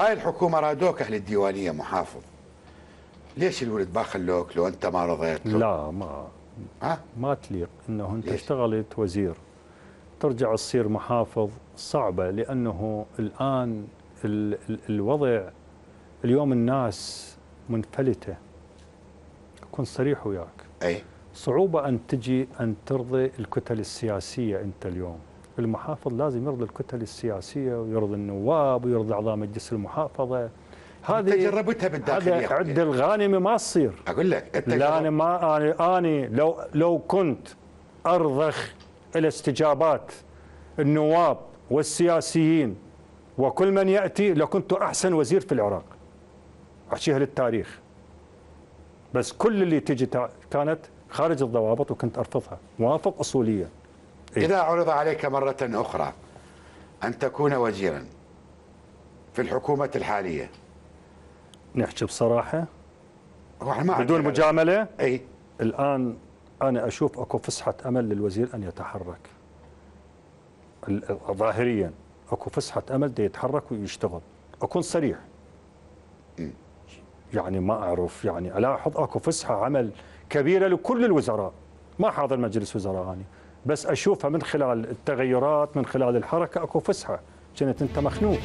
هاي الحكومه رادوك اهل الديوانيه محافظ ليش الولد ما خلوك لو انت ما رضيت لا ما ها؟ ما تليق انه انت اشتغلت وزير ترجع تصير محافظ صعبه لانه الان ال ال الوضع اليوم الناس منفلته اكون صريح وياك اي صعوبه ان تجي ان ترضي الكتل السياسيه انت اليوم المحافظ لازم يرضي الكتل السياسيه ويرضي النواب ويرضي اعضاء مجلس المحافظه هذه تجربتها بالداخليه هذا عد الغانمه ما تصير اقول لك انت لا انا ما انا اني لو لو كنت ارضخ الى استجابات النواب والسياسيين وكل من ياتي لكنت احسن وزير في العراق احشيها للتاريخ بس كل اللي تجي كانت خارج الضوابط وكنت ارفضها موافق اصوليه إيه؟ إذا عرض عليك مرة أخرى أن تكون وزيرا في الحكومة الحالية نحكي بصراحة ما بدون مجاملة أي الآن أنا أشوف أكو فسحة أمل للوزير أن يتحرك ظاهريا أكو فسحة أمل دي يتحرك ويشتغل أكون صريح يعني ما أعرف يعني ألاحظ أكو فسحة عمل كبيرة لكل الوزراء ما حاضر مجلس وزراء أنا يعني. بس اشوفها من خلال التغيرات من خلال الحركه اكو فسحه كنت انت مخنوق